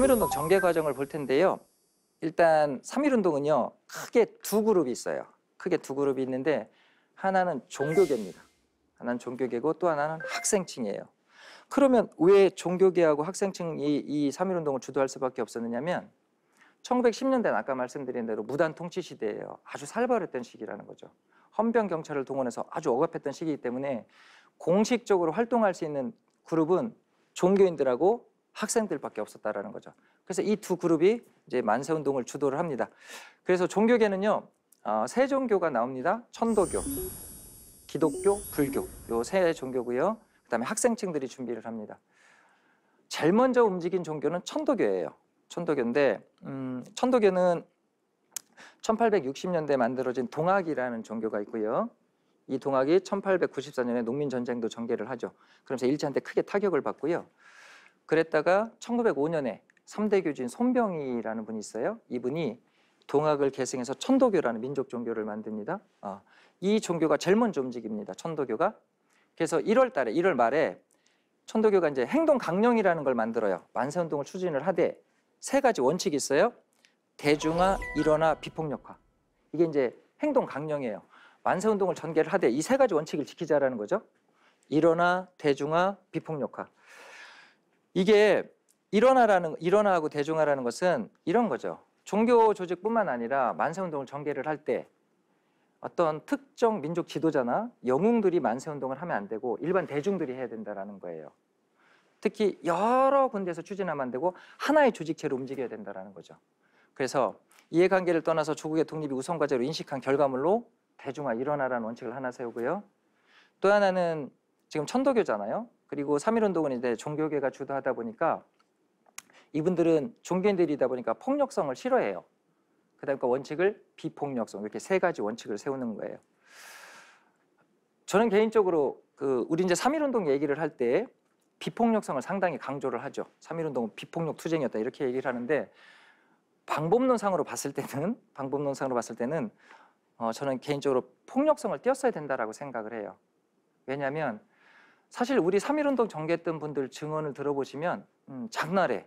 3.1운동 전개 과정을 볼 텐데요. 일단 3.1운동은요. 크게 두 그룹이 있어요. 크게 두 그룹이 있는데 하나는 종교계입니다. 하나는 종교계고 또 하나는 학생층이에요. 그러면 왜 종교계하고 학생층이 이 3.1운동을 주도할 수밖에 없었느냐면 1910년대는 아까 말씀드린 대로 무단 통치 시대예요. 아주 살벌했던 시기라는 거죠. 헌병 경찰을 동원해서 아주 억압했던 시기이기 때문에 공식적으로 활동할 수 있는 그룹은 종교인들하고 학생들밖에 없었다라는 거죠. 그래서 이 두 그룹이 이제 만세 운동을 주도를 합니다. 그래서 종교계는요, 어, 세 종교가 나옵니다. 천도교, 기독교, 불교 요 세 종교고요. 그다음에 학생층들이 준비를 합니다. 제일 먼저 움직인 종교는 천도교예요. 천도교인데 음, 천도교는 1860년대 만들어진 동학이라는 종교가 있고요. 이 동학이 1894년에 농민 전쟁도 전개를 하죠. 그러면서 일제한테 크게 타격을 받고요. 그랬다가 1905년에 3대 교주인 손병희라는 분이 있어요. 이분이 동학을 계승해서 천도교라는 민족 종교를 만듭니다. 어, 이 종교가 제일 먼저 움직입니다. 천도교가. 그래서 1월 달에 1월 말에 천도교가 이제 행동 강령이라는 걸 만들어요. 만세 운동을 추진을 하되 세 가지 원칙이 있어요. 대중화, 일어나, 비폭력화. 이게 이제 행동 강령이에요. 만세 운동을 전개를 하되 이 세 가지 원칙을 지키자라는 거죠. 일어나, 대중화, 비폭력화. 이게 일어나라는 일어나고 대중화라는 것은 이런 거죠. 종교 조직뿐만 아니라 만세 운동을 전개를 할 때 어떤 특정 민족 지도자나 영웅들이 만세 운동을 하면 안 되고 일반 대중들이 해야 된다라는 거예요. 특히 여러 군데에서 추진하면 안 되고 하나의 조직체로 움직여야 된다라는 거죠. 그래서 이해관계를 떠나서 조국의 독립이 우선과제로 인식한 결과물로 대중화 일어나라는 원칙을 하나 세우고요. 또 하나는 지금 천도교잖아요. 그리고 3.1운동은 이제 종교계가 주도하다 보니까 이분들은 종교인들이다 보니까 폭력성을 싫어해요. 그다음그 원칙을 비폭력성 이렇게 세 가지 원칙을 세우는 거예요. 저는 개인적으로 그 우리 이제 3.1운동 얘기를 할 때 비폭력성을 상당히 강조를 하죠. 3.1운동은 비폭력 투쟁이었다 이렇게 얘기를 하는데 방법론상으로 봤을 때는 방법론상으로 봤을 때는 어, 저는 개인적으로 폭력성을 띄었어야 된다라고 생각을 해요. 왜냐하면 사실 우리 3.1운동 전개했던 분들 증언을 들어보시면 음, 장날에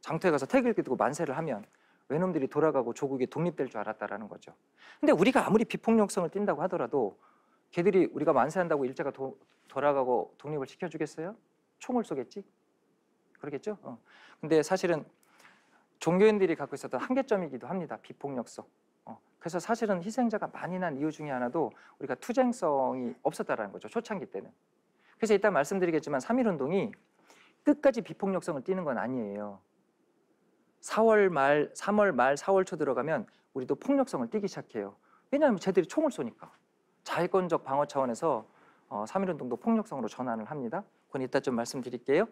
장터에 가서 태극기 들고 만세를 하면 외놈들이 돌아가고 조국이 독립될 줄 알았다라는 거죠. 근데 우리가 아무리 비폭력성을 띈다고 하더라도 걔들이 우리가 만세한다고 일제가 도, 돌아가고 독립을 시켜주겠어요? 총을 쏘겠지? 그러겠죠? 어. 근데 사실은 종교인들이 갖고 있었던 한계점이기도 합니다. 비폭력성. 어. 그래서 사실은 희생자가 많이 난 이유 중에 하나도 우리가 투쟁성이 없었다라는 거죠. 초창기 때는. 그래서 일단 말씀드리겠지만 3.1운동이 끝까지 비폭력성을 띠는 건 아니에요. 4월 말, 3월 말, 4월 초 들어가면 우리도 폭력성을 띠기 시작해요. 왜냐하면 쟤들이 총을 쏘니까. 자해권적 방어 차원에서 어, 3.1운동도 폭력성으로 전환을 합니다. 그건 이따 좀 말씀드릴게요.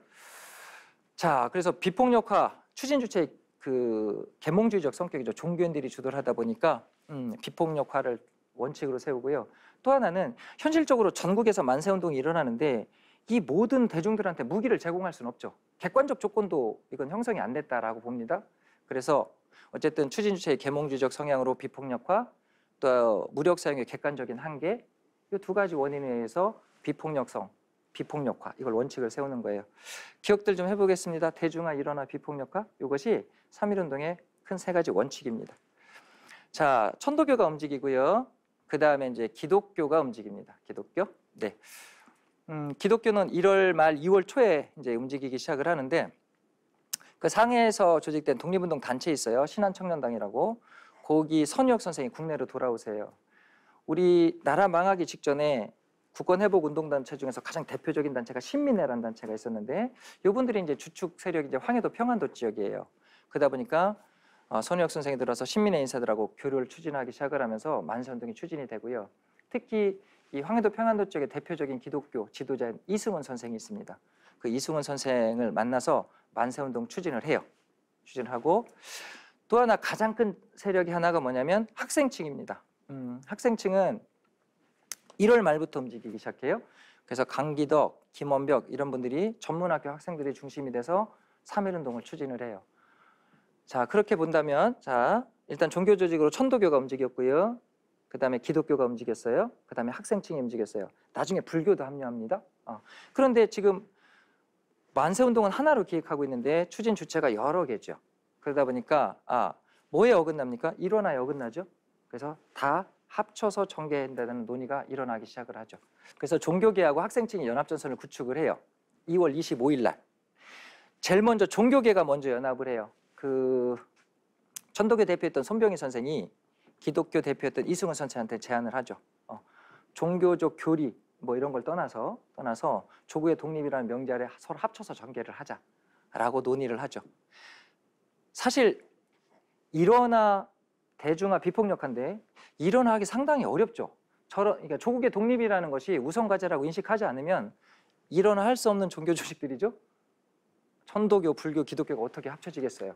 자, 그래서 비폭력화 추진 주체그 계몽주의적 성격이죠. 종교인들이 주도를 하다 보니까 음, 비폭력화를 원칙으로 세우고요. 또 하나는 현실적으로 전국에서 만세 운동이 일어나는데 이 모든 대중들한테 무기를 제공할 수는 없죠. 객관적 조건도 이건 형성이 안 됐다라고 봅니다. 그래서 어쨌든 추진 주체의 계몽주의적 성향으로 비폭력화 또 무력 사용의 객관적인 한계 이 두 가지 원인에 의해서 비폭력성 비폭력화 이걸 원칙을 세우는 거예요. 기억들 좀 해보겠습니다. 대중화 일어나 비폭력화 이것이 3.1운동의 큰 세 가지 원칙입니다. 자 천도교가 움직이고요. 그 다음에 이제 기독교가 움직입니다. 기독교. 네. 음, 기독교는 1월 말 2월 초에 이제 움직이기 시작을 하는데 그 상해에서 조직된 독립운동 단체 있어요. 신한청년당이라고. 거기 선유혁 선생이 국내로 돌아오세요. 우리 나라 망하기 직전에 국권회복운동단체 중에서 가장 대표적인 단체가 신민회라는 단체가 있었는데 이분들이 이제 주축 세력이 이제 황해도 평안도 지역이에요. 그러다 보니까 어, 선우혁 선생이 들어서 신민의 인사들하고 교류를 추진하기 시작을 하면서 만세운동이 추진이 되고요. 특히 이 황해도 평안도 쪽의 대표적인 기독교 지도자인 이승훈 선생이 있습니다. 그 이승훈 선생을 만나서 만세운동 추진을 해요. 추진하고 또 하나 가장 큰 세력이 하나가 뭐냐면 학생층입니다. 음, 학생층은 1월 말부터 움직이기 시작해요. 그래서 강기덕, 김원벽 이런 분들이 전문학교 학생들이 중심이 돼서 3일운동을 추진을 해요. 자, 그렇게 본다면 자, 일단 종교 조직으로 천도교가 움직였고요. 그다음에 기독교가 움직였어요. 그다음에 학생층이 움직였어요. 나중에 불교도 합류합니다. 어. 그런데 지금 만세 운동은 하나로 기획하고 있는데 추진 주체가 여러 개죠. 그러다 보니까 아, 뭐에 어긋납니까? 일어나에 어긋나죠. 그래서 다 합쳐서 전개한다는 논의가 일어나기 시작을 하죠. 그래서 종교계하고 학생층이 연합전선을 구축을 해요. 2월 25일 날. 제일 먼저 종교계가 먼저 연합을 해요. 그 천도교 대표였던 손병희 선생이 기독교 대표였던 이승훈 선생한테 제안을 하죠. 어, 종교적 교리 뭐 이런 걸 떠나서 떠나서 조국의 독립이라는 명제를 서로 합쳐서 전개를 하자라고 논의를 하죠. 사실 일어나 대중화 비폭력한데 일어나기 상당히 어렵죠. 저런 그러니까 조국의 독립이라는 것이 우선 과제라고 인식하지 않으면 일어나 할 수 없는 종교 조직들이죠. 천도교, 불교, 기독교가 어떻게 합쳐지겠어요?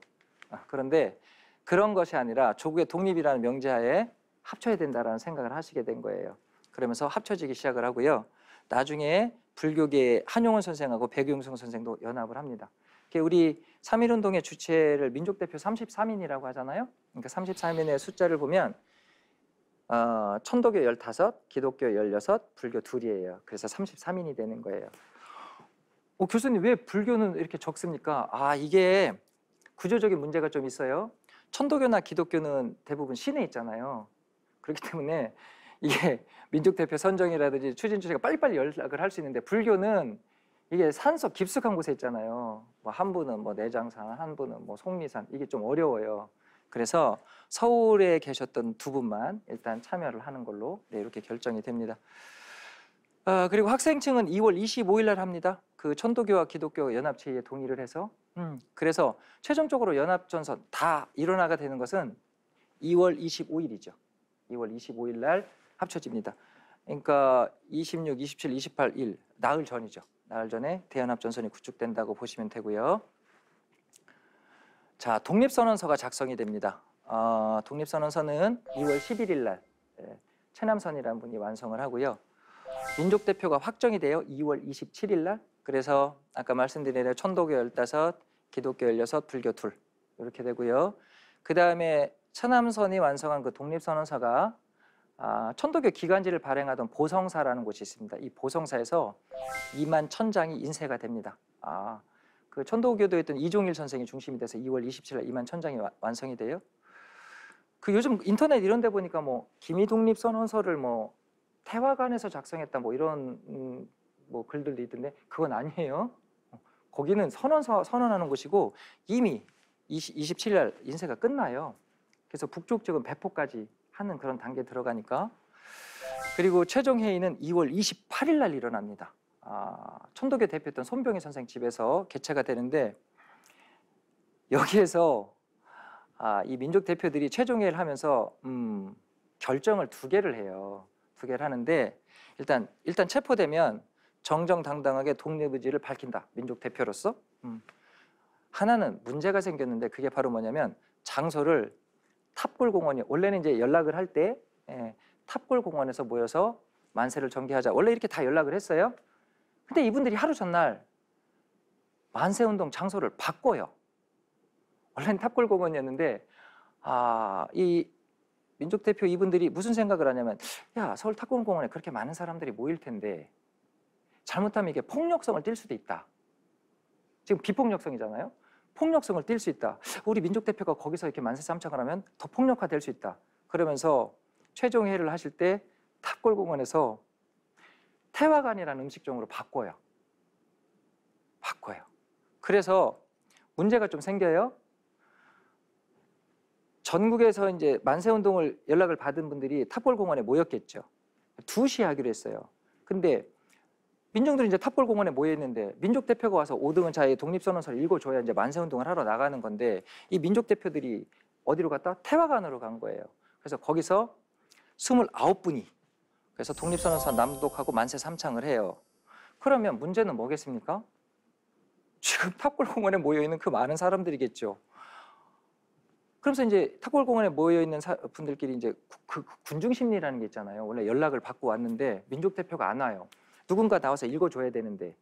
아, 그런데 그런 것이 아니라 조국의 독립이라는 명제하에 합쳐야 된다라는 생각을 하시게 된 거예요. 그러면서 합쳐지기 시작을 하고요. 나중에 불교계 의 한용원 선생하고 백용성 선생도 연합을 합니다. 우리 3.1운동의 주체를 민족대표 33인이라고 하잖아요. 그러니까 33인의 숫자를 보면 어, 천도교 15, 기독교 16, 불교 둘이에요 그래서 33인이 되는 거예요. 어, 교수님 왜 불교는 이렇게 적습니까? 아 이게 구조적인 문제가 좀 있어요. 천도교나 기독교는 대부분 신에 있잖아요. 그렇기 때문에 이게 민족 대표 선정이라든지 추진 주제가 빨리빨리 연락을 할 수 있는데 불교는 이게 산속 깊숙한 곳에 있잖아요. 뭐 한 분은 뭐 내장산, 한 분은 뭐 속리산 이게 좀 어려워요. 그래서 서울에 계셨던 두 분만 일단 참여를 하는 걸로 네, 이렇게 결정이 됩니다. 어, 그리고 학생층은 2월 25일 날 합니다. 그 천도교와 기독교 연합체의에 동의를 해서 음, 그래서 최종적으로 연합전선 다 일어나가 되는 것은 2월 25일이죠. 2월 25일 날 합쳐집니다. 그러니까 26, 27, 28, 1 나흘 전이죠. 나흘 전에 대연합전선이 구축된다고 보시면 되고요. 자, 독립선언서가 작성이 됩니다. 어, 독립선언서는 2월 11일 날 예, 최남선이라는 분이 완성을 하고요. 민족 대표가 확정이 돼요. 2월 27일 날. 그래서 아까 말씀드린 대로 천도교 15, 기독교 16, 불교 2 이렇게 되고요. 그 다음에 천암선이 완성한 그 독립선언서가 아, 천도교 기간지를 발행하던 보성사라는 곳이 있습니다. 이 보성사에서 2만 천장이 인쇄가 됩니다. 아, 그 천도교도에 있던 이종일 선생이 중심이 돼서 2월 27일 2만 천장이 와, 완성이 돼요. 그 요즘 인터넷 이런 데 보니까 뭐 기미 독립 선언서를 뭐 태화관에서 작성했다 뭐 이런 음, 뭐 글들도 있던데 그건 아니에요. 거기는 선언 선언하는 곳이고 이미 20, 27일 인쇄가 끝나요. 그래서 북쪽 쪽은 배포까지 하는 그런 단계 들어가니까 그리고 최종 회의는 2월 28일 날 일어납니다. 아, 천도교 대표였던 손병희 선생 집에서 개최가 되는데 여기에서 아, 이 민족 대표들이 최종 회의를 하면서 음, 결정을 두 개를 해요. 부결 하는데 일단 일단 체포되면 정정당당하게 독립의지를 밝힌다 민족 대표로서 음. 하나는 문제가 생겼는데 그게 바로 뭐냐면 장소를 탑골 공원이 원래는 이제 연락을 할때 예, 탑골 공원에서 모여서 만세를 전개하자 원래 이렇게 다 연락을 했어요 근데 이분들이 하루 전날 만세 운동 장소를 바꿔요 원래는 탑골 공원이었는데 아이 민족 대표 이분들이 무슨 생각을 하냐면 야 서울 탁구공원에 그렇게 많은 사람들이 모일 텐데 잘못하면 이게 폭력성을 띨 수도 있다. 지금 비폭력성이잖아요. 폭력성을 띨 수 있다. 우리 민족 대표가 거기서 이렇게 만세 삼창을 하면 더 폭력화될 수 있다. 그러면서 최종 회의를 하실 때 탑골공원에서 태화관이라는 음식점으로 바꿔요. 바꿔요. 그래서 문제가 좀 생겨요. 전국에서 이제 만세 운동을 연락을 받은 분들이 탑골 공원에 모였겠죠. 2시 하기로 했어요. 근데 민중들이 이제 탑골 공원에 모여 있는데 민족 대표가 와서 5등은 자의 독립 선언서를 읽어 줘야 이제 만세 운동을 하러 나가는 건데 이 민족 대표들이 어디로 갔다 태화관으로 간 거예요. 그래서 거기서 29분이 그래서 독립 선언서 남독하고 만세 삼창을 해요. 그러면 문제는 뭐겠습니까? 지금 탑골 공원에 모여 있는 그 많은 사람들이겠죠. 그러면서 이제 탁골 공원에 모여 있는 분들끼리 이제 그, 그 군중 심리라는 게 있잖아요. 원래 연락을 받고 왔는데 민족 대표가 안 와요. 누군가 나와서 읽어줘야 되는데.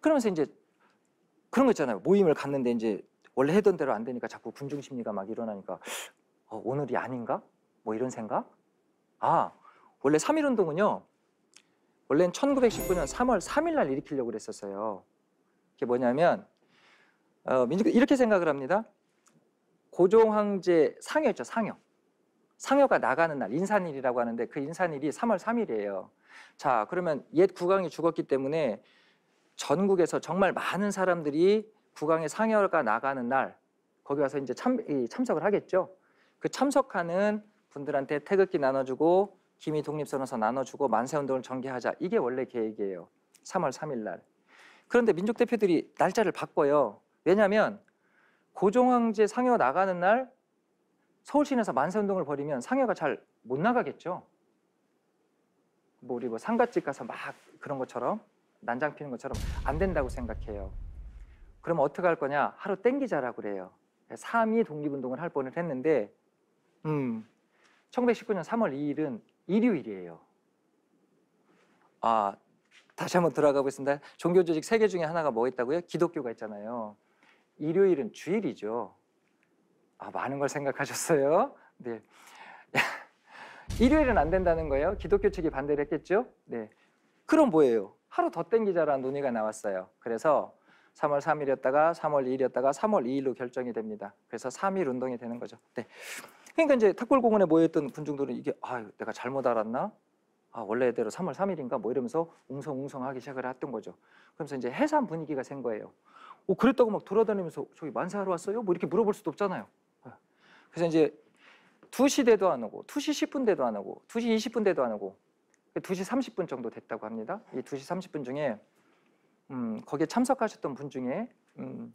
그러면서 이제 그런 거 있잖아요. 모임을 갔는데 이제 원래 해던 대로 안 되니까 자꾸 군중 심리가 막 일어나니까 어, 오늘이 아닌가? 뭐 이런 생각? 아 원래 3일운동은요 원래는 1919년 3월 3일 날 일으키려고 그랬었어요. 그게 뭐냐면 어, 민족 이렇게 생각을 합니다. 고종 황제 상여 죠 상여. 상여가 나가는 날 인산일이라고 하는데 그 인산일이 3월 3일이에요. 자, 그러면 옛 국왕이 죽었기 때문에 전국에서 정말 많은 사람들이 국왕의 상여가 나가는 날 거기 와서 이제 참, 참석을 하겠죠. 그 참석하는 분들한테 태극기 나눠주고 기미 독립선언서 나눠주고 만세운동을 전개하자 이게 원래 계획이에요. 3월 3일 날. 그런데 민족 대표들이 날짜를 바꿔요. 왜냐하면 고종황제 상여 나가는 날 서울시내에서 만세운동을 벌이면 상여가 잘 못 나가겠죠. 뭐 우리 뭐 상가집 가서 막 그런 것처럼 난장 피는 것처럼 안 된다고 생각해요. 그럼 어떻게 할 거냐? 하루 땡기자라고 그래요. 3위 독립운동을 할 뻔을 했는데 음, 1919년 3월 2일은 일요일이에요. 아, 다시 한번 들어가 보겠습니다. 종교조직 세개 중에 하나가 뭐 있다고요? 기독교가 있잖아요. 일요일은 주일이죠. 아, 많은 걸 생각하셨어요? 네. 일요일은 안 된다는 거예요. 기독교 측이 반대를 했겠죠? 네. 그럼 뭐예요? 하루 더 땡기자라는 논의가 나왔어요. 그래서 3월 3일이었다가 3월 2일이었다가 3월 2일로 결정이 됩니다. 그래서 3일 운동이 되는 거죠. 네. 그러니까 이제 탁골공원에 모였던 군중들은 이게 아, 내가 잘못 알았나? 아, 원래대로 3월 3일인가 뭐 이러면서 웅성웅성 하기 시작을 했던 거죠. 그러면서 이제 해산 분위기가 센 거예요. 오, 어, 그랬다고 막 돌아다니면서 저기 만세하러 왔어요? 뭐 이렇게 물어볼 수도 없잖아요. 예. 그래서 이제 2시 대도 안 오고, 2시 10분 대도 안 오고, 2시 20분 대도 안 오고, 2시 30분 정도 됐다고 합니다. 이 2시 30분 중에, 음, 거기에 참석하셨던 분 중에, 음,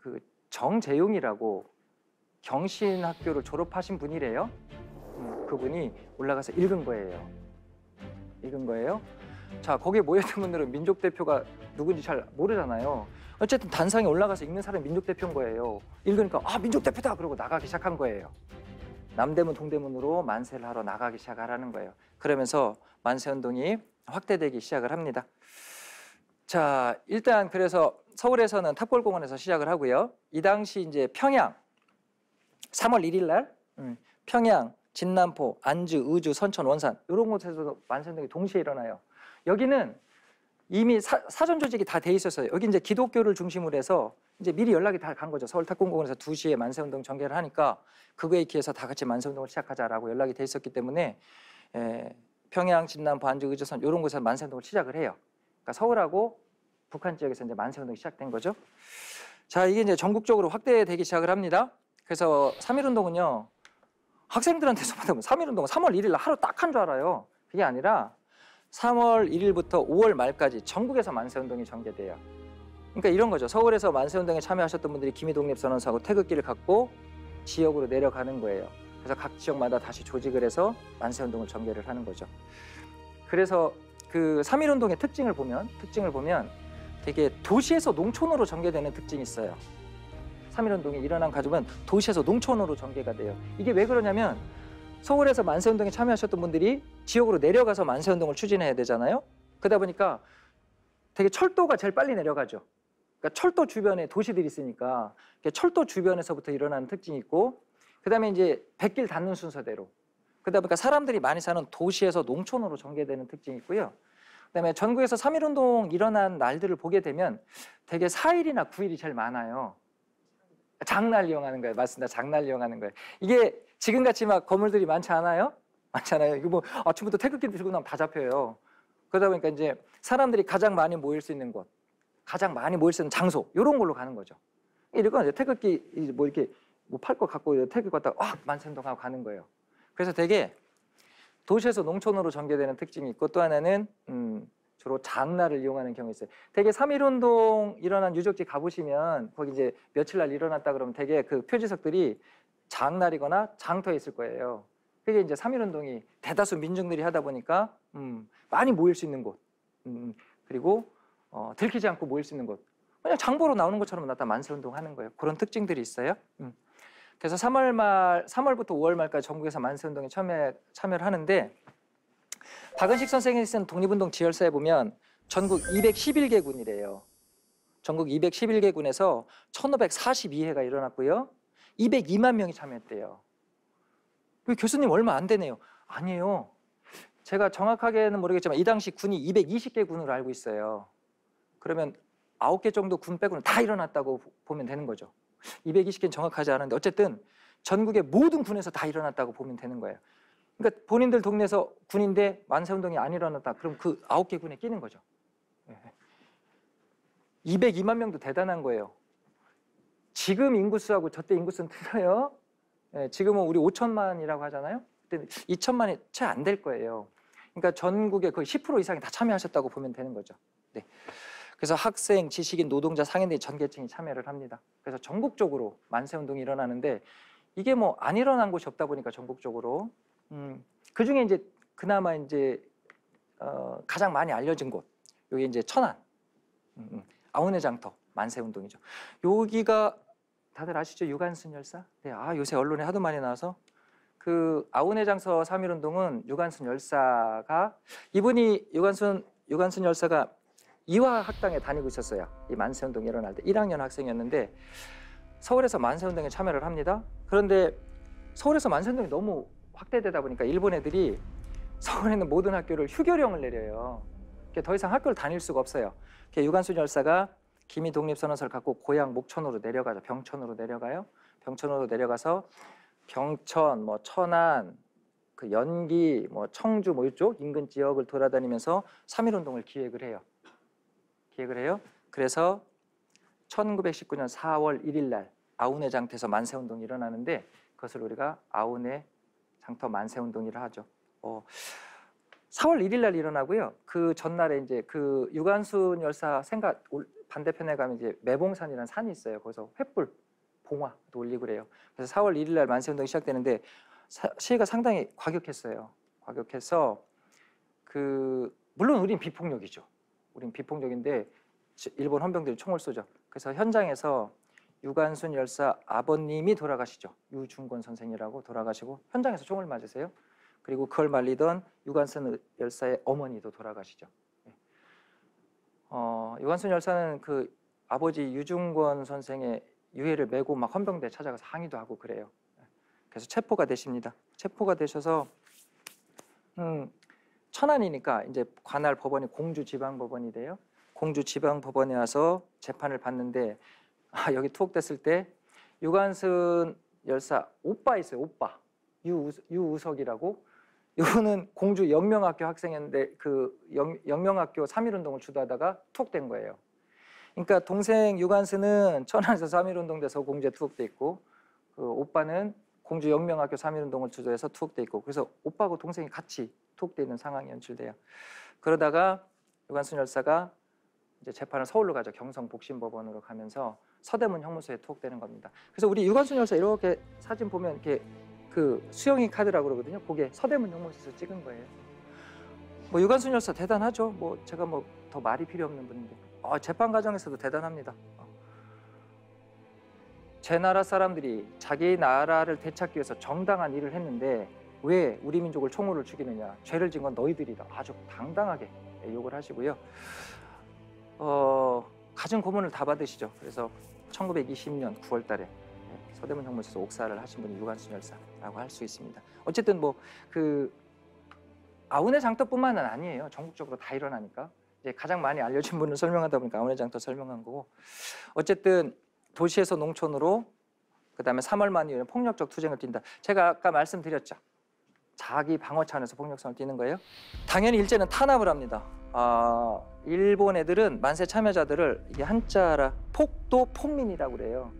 그 정재용이라고 경신학교를 졸업하신 분이래요. 그분이 올라가서 읽은 거예요. 읽은 거예요. 자, 거기에 모여있는 분들은 민족 대표가 누군지 잘 모르잖아요. 어쨌든 단상에 올라가서 읽는 사람이 민족 대표인 거예요. 읽으니까 아, 민족 대표다! 그러고 나가기 시작한 거예요. 남대문 동대문으로 만세를 하러 나가기 시작하라는 거예요. 그러면서 만세 운동이 확대되기 시작을 합니다. 자, 일단 그래서 서울에서는 탑골공원에서 시작을 하고요. 이 당시 이제 평양 3월 1일 날 음, 평양 진남포, 안주, 의주, 선천, 원산 이런 곳에서도 만세운동이 동시에 일어나요. 여기는 이미 사, 전 조직이 다 돼 있었어요. 여기 이제 기독교를 중심으로 해서 이제 미리 연락이 다 간 거죠. 서울 탁공공원에서 2시에 만세운동 전개를 하니까 그거에 기해서 다 같이 만세운동을 시작하자라고 연락이 돼 있었기 때문에 에, 예, 평양, 진남, 포안주 의주선 이런 곳에서 만세운동을 시작을 해요. 그러니까 서울하고 북한 지역에서 이제 만세운동이 시작된 거죠. 자, 이게 이제 전국적으로 확대되기 시작을 합니다. 그래서 3.1운동은요, 학생들한테서 받으면 3일 운동은 3월 1일 하루 딱 한 줄 알아요. 그게 아니라 3월 1일부터 5월 말까지 전국에서 만세 운동이 전개돼요. 그러니까 이런 거죠. 서울에서 만세 운동에 참여하셨던 분들이 기미 독립 선언서하고 태극기를 갖고 지역으로 내려가는 거예요. 그래서 각 지역마다 다시 조직을 해서 만세 운동을 전개를 하는 거죠. 그래서 그3.1 운동의 특징을 보면 특징을 보면 되게 도시에서 농촌으로 전개되는 특징이 있어요. 3.1운동이 일어난 가족은 도시에서 농촌으로 전개가 돼요. 이게 왜 그러냐면 서울에서 만세운동에 참여하셨던 분들이 지역으로 내려가서 만세운동을 추진해야 되잖아요. 그러다 보니까 되게 철도가 제일 빨리 내려가죠. 그러니까 철도 주변에 도시들이 있으니까 철도 주변에서부터 일어나는 특징이 있고 그다음에 이제 백길 닿는 순서대로 그러다 보니까 사람들이 많이 사는 도시에서 농촌으로 전개되는 특징이 있고요. 그다음에 전국에서 3.1운동 일어난 날들을 보게 되면 되게 4일이나 9일이 제일 많아요. 장날 이용하는 거예요. 맞습니다. 장날 이용하는 거예요. 이게 지금 같이 막 건물들이 많지 않아요? 많잖아요. 이거 뭐 아침부터 태극기 들고 나면 다 잡혀요. 그러다 보니까 이제 사람들이 가장 많이 모일 수 있는 곳, 가장 많이 모일 수 있는 장소 이런 걸로 가는 거죠. 이런 이제 태극기 뭐 이렇게 뭐팔거 갖고 태극기 갖다확 만세동하고 가는 거예요. 그래서 되게 도시에서 농촌으로 전개되는 특징이 있고 또 하나는 음, 주로 장날을 이용하는 경우 있어요. 되게 삼일운동 일어난 유적지 가보시면 거기 이제 며칠 날 일어났다 그러면 되게 그 표지석들이 장날이거나 장터에 있을 거예요. 그게 이제 삼일운동이 대다수 민중들이 하다 보니까 음, 많이 모일 수 있는 곳 음, 음. 그리고 어, 들키지 않고 모일 수 있는 곳 그냥 장보러 나오는 것처럼 나타 만세운동 하는 거예요. 그런 특징들이 있어요. 음. 그래서 3월 말, 3월부터 5월 말까지 전국에서 만세운동에 참여, 참여를 하는데 박은식 선생이 쓴 독립운동 지열사에 보면 전국 211개 군이래요. 전국 211개 군에서 1542회가 일어났고요. 202만 명이 참여했대요. 교수님 얼마 안 되네요. 아니에요. 제가 정확하게는 모르겠지만 이 당시 군이 220개 군으로 알고 있어요. 그러면 9개 정도 군 빼고는 다 일어났다고 보면 되는 거죠. 220개는 정확하지 않은데 어쨌든 전국의 모든 군에서 다 일어났다고 보면 되는 거예요. 그러니까 본인들 동네에서 군인데 만세운동이 안 일어났다. 그럼 그 아홉 개 군에 끼는 거죠. 202만 예. 명도 대단한 거예요. 지금 인구수하고 저 때 인구수는 틀려요. 예, 지금은 우리 5천만이라고 하잖아요. 그때 2천만이 채 안 될 거예요. 그러니까 전국의 거의 10% 이상이 다 참여하셨다고 보면 되는 거죠. 네. 그래서 학생, 지식인, 노동자, 상인들이 전계층이 참여를 합니다. 그래서 전국적으로 만세 운동이 일어나는데 이게 뭐 안 일어난 곳이 없다 보니까 전국적으로 음, 그 중에 이제 그나마 이제 어, 가장 많이 알려진 곳, 여기 이제 천안, 음, 음, 아우네 장터 만세 운동이죠. 여기가 다들 아시죠? 유관순 열사? 네, 아 요새 언론에 하도 많이 나와서 그 아우네 장터 3.1 운동은 유관순 열사가 이분이 유관순 유관순 열사가 이화 학당에 다니고 있었어요. 이 만세 운동 일어날 때 1학년 학생이었는데 서울에서 만세 운동에 참여를 합니다. 그런데 서울에서 만세 운동이 너무 확대되다 보니까 일본 애들이 서울에 있는 모든 학교를 휴교령을 내려요. 더 이상 학교를 다닐 수가 없어요. 유관순 열사가 기미 독립선언서를 갖고 고향 목천으로 내려가죠. 병천으로 내려가요. 병천으로 내려가서 병천, 뭐 천안, 그 연기, 뭐 청주 뭐 이쪽 인근 지역을 돌아다니면서 3.1 운동을 기획을 해요. 기획을 해요. 그래서 1919년 4월 1일 날 아우네 장태에서 만세 운동이 일어나는데 그것을 우리가 아우네 장터 만세 운동이라 하죠. 어, 4월 1일 날 일어나고요. 그 전날에 이제 그 유관순 열사 생각 반대편에 가면 이제 매봉산이라는 산이 있어요. 거기서 횃불, 봉화 올리고 그래요. 그래서 4월 1일 날 만세 운동이 시작되는데 시위가 상당히 과격했어요. 과격해서 그 물론 우린 비폭력이죠. 우린 비폭력인데 일본 헌병들이 총을 쏘죠. 그래서 현장에서 유관순 열사 아버님이 돌아가시죠. 유중권 선생이라고 돌아가시고 현장에서 총을 맞으세요. 그리고 그걸 말리던 유관순 열사의 어머니도 돌아가시죠. 예. 어, 유관순 열사는 그 아버지 유중권 선생의 유해를 메고 막 헌병대 찾아가서 항의도 하고 그래요. 예. 그래서 체포가 되십니다. 체포가 되셔서 음, 천안이니까 이제 관할 법원이 공주지방법원이 돼요. 공주지방법원에 와서 재판을 받는데 아, 여기 투옥됐을 때 유관순 열사 오빠 있어요. 오빠 유, 유우석이라고 이거는 공주 영명학교 학생이었는데그 영, 영명학교 3.1운동을 주도하다가 투옥된 거예요. 그러니까 동생 유관순은 천안에서 3.1운동 돼서 공주에 투옥돼 있고 그 오빠는 공주 영명학교 3.1운동을 주도해서 투옥돼 있고 그래서 오빠하고 동생이 같이 투옥돼 있는 상황이 연출돼요. 그러다가 유관순 열사가 이제 재판을 서울로 가죠. 경성복심법원으로 가면서 서대문 형무소에 투옥되는 겁니다. 그래서 우리 유관순 열사 이렇게 사진 보면 이렇게 그 수영이 카드라고 그러거든요. 그게 서대문 형무소에서 찍은 거예요. 뭐 유관순 열사 대단하죠. 뭐 제가 뭐 더 말이 필요 없는 분인데 어, 재판 과정에서도 대단합니다. 어. 제 나라 사람들이 자기 나라를 되찾기 위해서 정당한 일을 했는데 왜 우리 민족을 총으로 죽이느냐 죄를 진 건 너희들이다 아주 당당하게 예, 욕을 하시고요 어, 가정 고문을 다 받으시죠. 그래서 1920년 9월 달에 네, 서대문 형무소에서 옥사를 하신 분이 유관순 열사라고 할 수 있습니다. 어쨌든 뭐 그 아우네 장터뿐만은 아니에요. 전국적으로 다 일어나니까 이제 가장 많이 알려진 분을 설명하다 보니까 아우네 장터 설명한 거고 어쨌든 도시에서 농촌으로 그다음에 3월 만이에 폭력적 투쟁을 뛴다. 제가 아까 말씀드렸죠. 자기 방어 차원에서 폭력성을 띠는 거예요. 당연히 일제는 탄압을 합니다. 아, 일본 애들은 만세 참여자들을 이게 한자라 폭도 폭민이라고 그래요.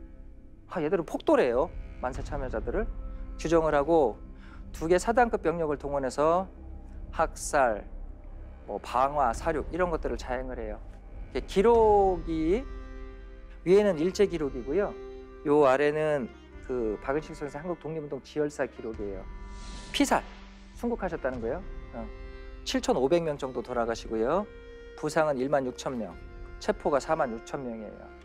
아, 얘들은 폭도래요. 만세 참여자들을 규정을 하고 두 개 사단급 병력을 동원해서 학살, 뭐 방화, 사륙 이런 것들을 자행을 해요. 기록이 위에는 일제 기록이고요. 요 아래는 그 박은식 선생 한국 독립운동 지열사 기록이에요. 피살 순국하셨다는 거예요. 7,500명 어. 정도 돌아가시고요. 부상은 1만 6천 명, 체포가 4만 6천 명이에요.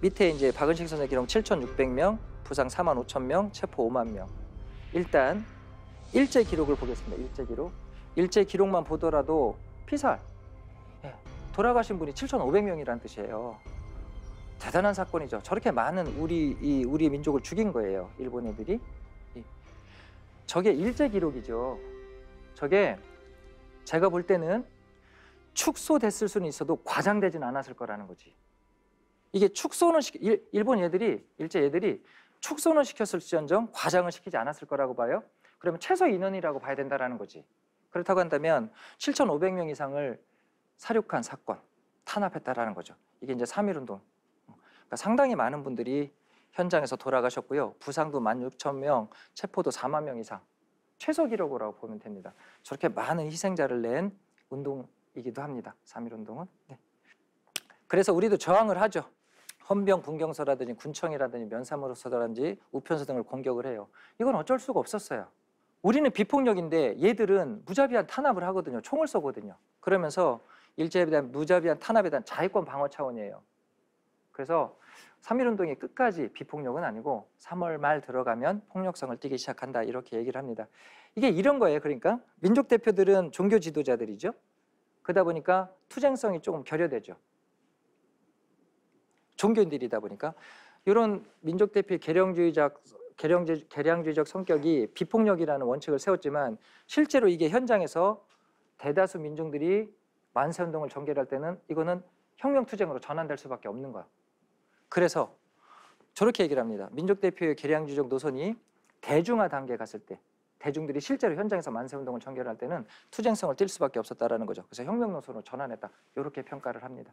밑에 이제 박은식 선생 기록 7,600명, 부상 4만 5천 명, 체포 5만 명. 일단 일제 기록을 보겠습니다. 일제 기록. 일제 기록만 보더라도 피살. 예, 돌아가신 분이 7,500명이라는 뜻이에요. 대단한 사건이죠. 저렇게 많은 우리 이 우리 민족을 죽인 거예요. 일본 애들이. 저게 일제 기록이죠. 저게 제가 볼 때는 축소됐을 수는 있어도 과장되진 않았을 거라는 거지. 이게 축소는 시, 일, 일본 애들이 일제 애들이 축소는 시켰을지언정 과장을 시키지 않았을 거라고 봐요. 그러면 최소 인원이라고 봐야 된다라는 거지. 그렇다고 한다면 7,500명 이상을 사륙한 사건 탄압했다라는 거죠. 이게 이제 3.1 운동. 그러니까 상당히 많은 분들이 현장에서 돌아가셨고요. 부상도 16,000명, 체포도 4만 명 이상. 최소 기록으로 보면 됩니다. 저렇게 많은 희생자를 낸 운동이기도 합니다. 3.1 운동은. 네. 그래서 우리도 저항을 하죠. 헌병 군경서라든지 군청이라든지 면사무소라든지 우편서 등을 공격을 해요. 이건 어쩔 수가 없었어요. 우리는 비폭력인데 얘들은 무자비한 탄압을 하거든요. 총을 쏘거든요. 그러면서 일제에 대한 무자비한 탄압에 대한 자위권 방어 차원이에요. 그래서 3.1운동이 끝까지 비폭력은 아니고 3월 말 들어가면 폭력성을 띠기 시작한다 이렇게 얘기를 합니다. 이게 이런 거예요. 그러니까 민족 대표들은 종교 지도자들이죠. 그러다 보니까 투쟁성이 조금 결여되죠. 종교인들이다 보니까 이런 민족 대표의 개량주의적 개량주, 개량주의적 성격이 비폭력이라는 원칙을 세웠지만 실제로 이게 현장에서 대다수 민중들이 만세 운동을 전개할 때는 이거는 혁명 투쟁으로 전환될 수밖에 없는 거야. 그래서 저렇게 얘기를 합니다. 민족 대표의 계량주적 노선이 대중화 단계에 갔을 때 대중들이 실제로 현장에서 만세 운동을 전개할 때는 투쟁성을 띨 수밖에 없었다라는 거죠. 그래서 혁명 노선으로 전환했다. 이렇게 평가를 합니다.